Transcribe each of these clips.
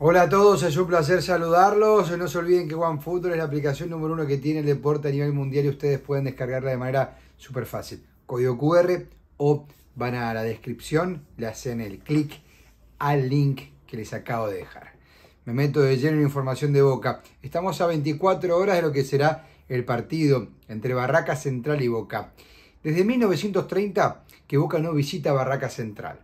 Hola a todos, es un placer saludarlos. No se olviden que OneFootball es la aplicación número uno que tiene el deporte a nivel mundial y ustedes pueden descargarla de manera súper fácil. Código QR o van a la descripción, le hacen el clic al link que les acabo de dejar. Me meto de lleno en información de boca. Estamos a 24 horas de lo que será el partido entre Barraca Central y Boca. Desde 1930 que Boca no visita Barraca Central.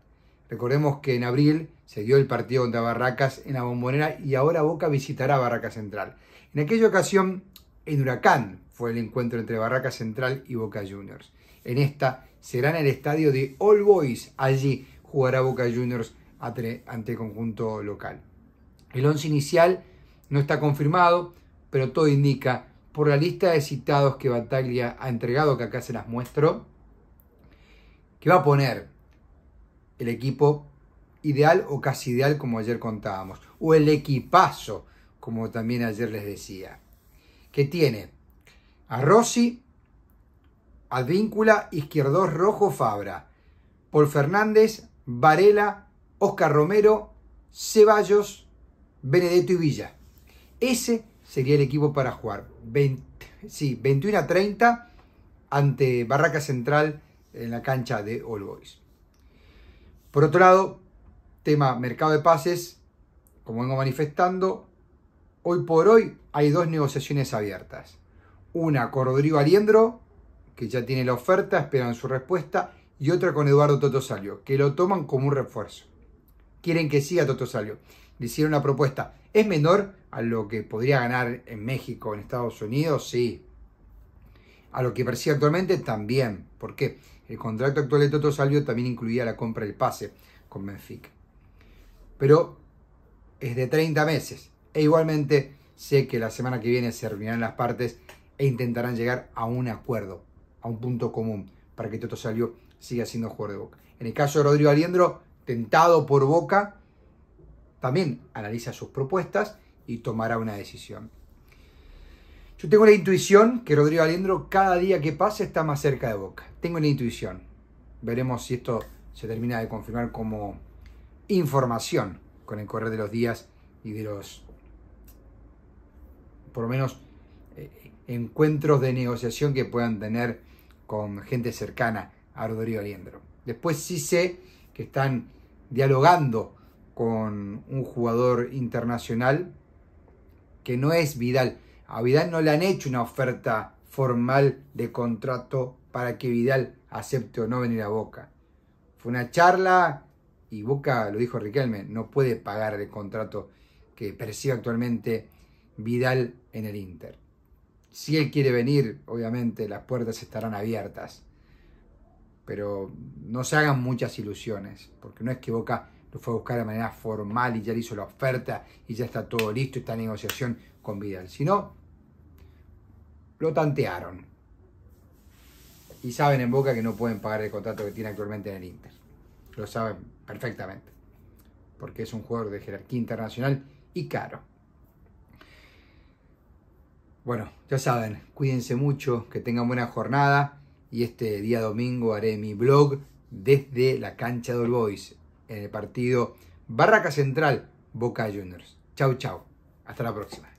Recordemos que en abril se dio el partido contra Barracas en la bombonera y ahora Boca visitará Barracas Central. En aquella ocasión, en Huracán fue el encuentro entre Barracas Central y Boca Juniors. En esta será en el estadio de All Boys. Allí jugará Boca Juniors ante el conjunto local. El once inicial no está confirmado, pero todo indica por la lista de citados que Bataglia ha entregado, que acá se las muestro, que va a poner el equipo ideal o casi ideal como ayer contábamos, o el equipazo como también ayer les decía, que tiene a Rossi, Advíncula, izquierdo, Rojo, Fabra, Paul Fernández, Varela, Oscar Romero, Ceballos, Benedetto y Villa. Ese sería el equipo para jugar. 20, sí, 21 a 30 ante Barraca Central en la cancha de All Boys. Por otro lado, tema mercado de pases, como vengo manifestando, hoy por hoy hay dos negociaciones abiertas. Una con Rodrigo Aliendro, que ya tiene la oferta, esperan su respuesta, y otra con Eduardo Salio, que lo toman como un refuerzo. Quieren que siga Salio. Le hicieron una propuesta. ¿Es menor a lo que podría ganar en México, en Estados Unidos? Sí. A lo que percibe actualmente también. ¿Por qué? El contrato actual de Toto Salvio también incluía la compra del pase con Benfica. Pero es de 30 meses. E igualmente sé que la semana que viene se reunirán las partes e intentarán llegar a un acuerdo, a un punto común, para que Toto salió siga siendo jugador de Boca. En el caso de Rodrigo Aliendro, tentado por Boca, también analiza sus propuestas y tomará una decisión. Yo tengo la intuición que Rodrigo Aliendro cada día que pasa está más cerca de Boca. Tengo la intuición. Veremos si esto se termina de confirmar como información con el correr de los días y de los, por lo menos, eh, encuentros de negociación que puedan tener con gente cercana a Rodrigo Aliendro. Después sí sé que están dialogando con un jugador internacional que no es Vidal. A Vidal no le han hecho una oferta formal de contrato para que Vidal acepte o no venir a Boca. Fue una charla y Boca, lo dijo Riquelme, no puede pagar el contrato que percibe actualmente Vidal en el Inter. Si él quiere venir, obviamente las puertas estarán abiertas. Pero no se hagan muchas ilusiones, porque no es que Boca lo fue a buscar de manera formal y ya le hizo la oferta y ya está todo listo, está en negociación con Vidal. Si no, lo tantearon. Y saben en boca que no pueden pagar el contrato que tiene actualmente en el Inter. Lo saben perfectamente. Porque es un jugador de jerarquía internacional y caro. Bueno, ya saben, cuídense mucho, que tengan buena jornada. Y este día domingo haré mi blog desde la cancha de All Boys en el partido Barraca Central Boca Juniors. Chau, chau. Hasta la próxima.